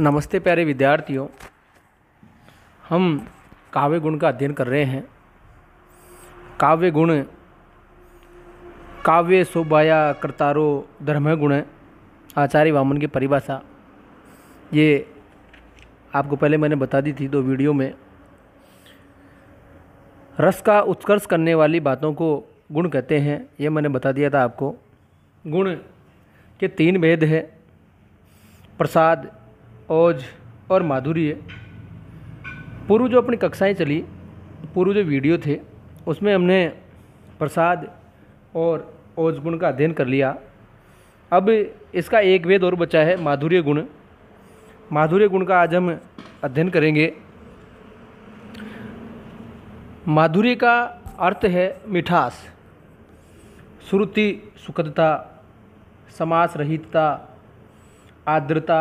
नमस्ते प्यारे विद्यार्थियों हम काव्य गुण का अध्ययन कर रहे हैं काव्य गुण काव्य शोभाया कर्तारो धर्म गुण आचार्य वामन की परिभाषा ये आपको पहले मैंने बता दी थी दो वीडियो में रस का उत्कर्ष करने वाली बातों को गुण कहते हैं ये मैंने बता दिया था आपको गुण के तीन भेद है प्रसाद ओज और माधुरी है पूर्व जो अपनी कक्षाएं चली पूर्व जो वीडियो थे उसमें हमने प्रसाद और ओज गुण का अध्ययन कर लिया अब इसका एक वेद और बचा है माधुर्य गुण माधुर्य गुण का आज हम अध्ययन करेंगे माधुर्य का अर्थ है मिठास श्रुति सुखदता समास रहितता आर्द्रता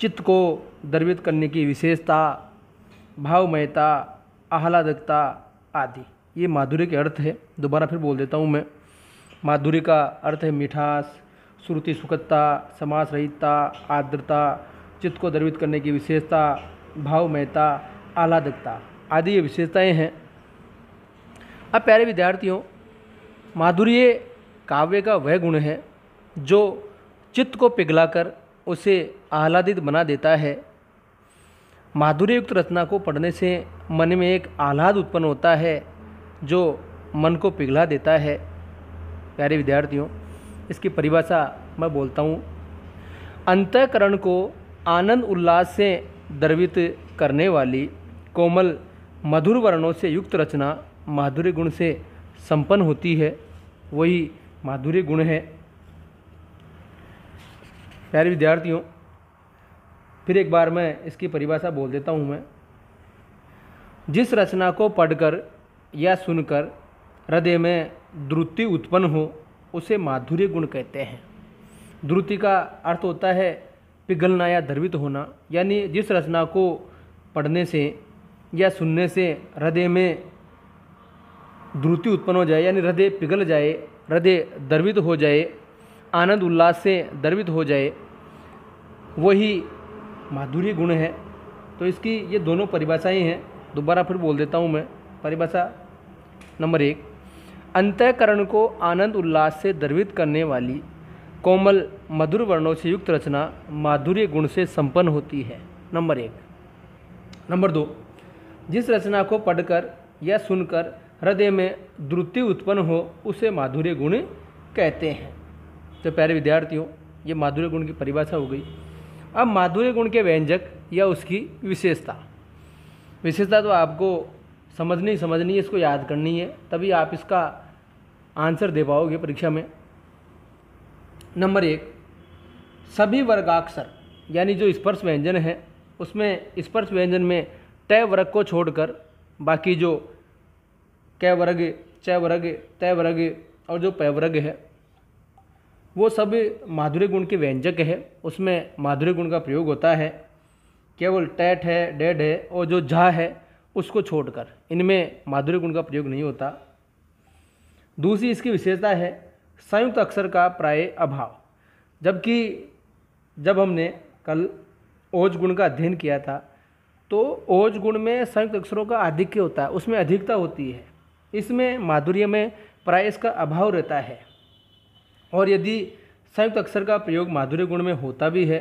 चित्त को द्रवित करने की विशेषता भावमयता आह्लादकता आदि ये माधुर्य के अर्थ है दोबारा फिर बोल देता हूँ मैं माधुर्य का अर्थ है मिठास श्रुति सुखदता समास रहितता आर्द्रता चित्त को द्रवित करने की विशेषता भावमयता आह्लादकता आदि ये विशेषताएँ हैं अब प्यारे विद्यार्थियों माधुर्य काव्य का वह गुण है जो चित्त को पिघलाकर उसे आह्लादित बना देता है माधुर्युक्त रचना को पढ़ने से मन में एक आह्लाद उत्पन्न होता है जो मन को पिघला देता है प्यारे विद्यार्थियों इसकी परिभाषा मैं बोलता हूँ अंतकरण को आनंद उल्लास से द्रवित करने वाली कोमल मधुर वर्णों से युक्त रचना माधुर्य गुण से संपन्न होती है वही माधुर्य गुण है प्यारे विद्यार्थियों फिर एक बार मैं इसकी परिभाषा बोल देता हूँ मैं जिस रचना को पढ़कर या सुनकर हृदय में द्रुति उत्पन्न हो उसे माधुर्य गुण कहते हैं द्रुति का अर्थ होता है पिघलना या द्रवित होना यानी जिस रचना को पढ़ने से या सुनने से हृदय में द्रुति उत्पन्न हो जाए यानी हृदय पिघल जाए हृदय द्रवित हो जाए आनंद उल्लास से द्रवित हो जाए वही माधुरी गुण है तो इसकी ये दोनों परिभाषाएं हैं दोबारा फिर बोल देता हूँ मैं परिभाषा नंबर एक अंतःकरण को आनंद उल्लास से द्रवित करने वाली कोमल मधुर वर्णों से युक्त रचना माधुर्य गुण से संपन्न होती है नंबर एक नंबर दो जिस रचना को पढ़कर या सुनकर हृदय में द्रुति उत्पन्न हो उसे माधुर्य गुण कहते हैं तो प्यारे विद्यार्थियों ये माधुर्य गुण की परिभाषा हो गई अब माधुर्य गुण के व्यंजक या उसकी विशेषता विशेषता तो आपको समझनी समझनी है इसको याद करनी है तभी आप इसका आंसर दे पाओगे परीक्षा में नंबर एक सभी वर्गाक्षर यानी जो स्पर्श व्यंजन है उसमें स्पर्श व्यंजन में तय वर्ग को छोड़कर बाकी जो कै वर्ग च वर्ग तय वर्ग और जो पैवर्ग वर्ग है वो सब माधुर्य गुण के व्यंजक है उसमें माधुर्य गुण का प्रयोग होता है केवल टैट है डेड है और जो झा है उसको छोड़कर इनमें माधुर्य गुण का प्रयोग नहीं होता दूसरी इसकी विशेषता है संयुक्त अक्षर का प्राय अभाव जबकि जब हमने कल ओज गुण का अध्ययन किया था तो ओज गुण में संयुक्त अक्षरों का आधिक्य होता है उसमें अधिकता होती है इसमें माधुर्य में प्राय इसका अभाव रहता है और यदि संयुक्त अक्षर का प्रयोग माधुर्य गुण में होता भी है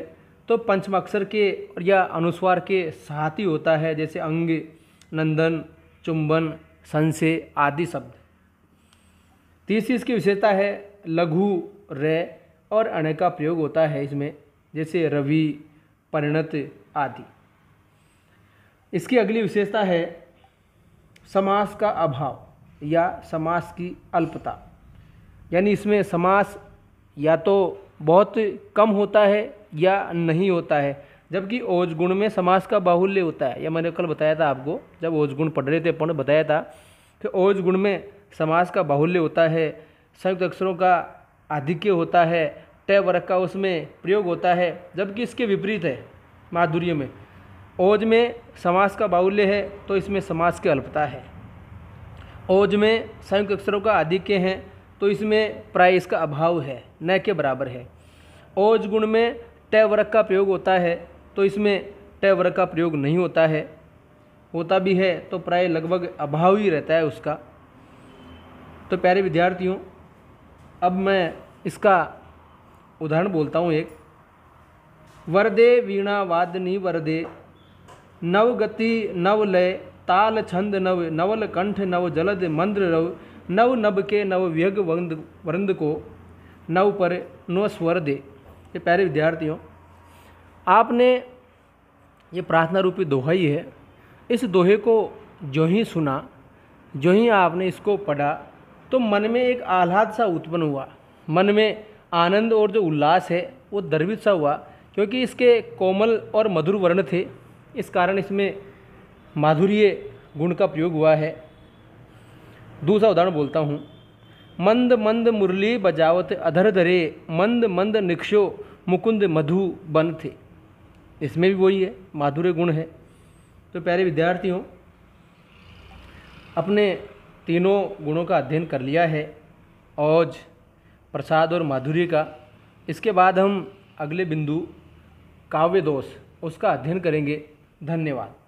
तो पंचमाक्षर के या अनुस्वार के साथ ही होता है जैसे अंग नंदन चुंबन संशय आदि शब्द तीसरी इसकी विशेषता है लघु रे और अण का प्रयोग होता है इसमें जैसे रवि परिणत आदि इसकी अगली विशेषता है समास का अभाव या समास की अल्पता यानी इसमें समास या तो बहुत कम होता है या नहीं होता है जबकि ओज गुण में समास का बाहुल्य होता है या मैंने कल बताया था आपको जब ओज गुण पढ़ रहे थे अपन बताया था कि ओज गुण में समास का बाहुल्य होता है संयुक्त अक्षरों का आधिक्य होता है टय वर्ग का उसमें प्रयोग होता है जबकि इसके विपरीत है माधुर्य में ओज में समास का बाहुल्य है तो इसमें समास की अल्पता है ओज में संयुक्त अक्षरों का आधिक्य है तो इसमें प्राइस का अभाव है न के बराबर है ओज गुण में टैवरक का प्रयोग होता है तो इसमें टैवरक का प्रयोग नहीं होता है होता भी है तो प्राय लगभग अभाव ही रहता है उसका तो प्यारे विद्यार्थियों अब मैं इसका उदाहरण बोलता हूँ एक वरदे वीणा वादनी वरदे नवगति नवलय ताल छंद नव नवल कंठ नव जलद मंद्र रव नव नब के नव व्यग वंद वृंद को नव पर नव स्वर दे ये प्यारे विद्यार्थियों आपने ये प्रार्थना रूपी दोहा ही है इस दोहे को जो ही सुना जो ही आपने इसको पढ़ा तो मन में एक आह्लाद सा उत्पन्न हुआ मन में आनंद और जो उल्लास है वो दरवित सा हुआ क्योंकि इसके कोमल और मधुर वर्ण थे इस कारण इसमें माधुर्य गुण का प्रयोग हुआ है दूसरा उदाहरण बोलता हूँ मंद मंद मुरली बजावत अधर धरे मंद मंद निक्षो मुकुंद मधु बन थे इसमें भी वही है माधुर्य गुण है तो प्यारे विद्यार्थियों अपने तीनों गुणों का अध्ययन कर लिया है औज प्रसाद और माधुर्य का इसके बाद हम अगले बिंदु काव्य दोष उसका अध्ययन करेंगे धन्यवाद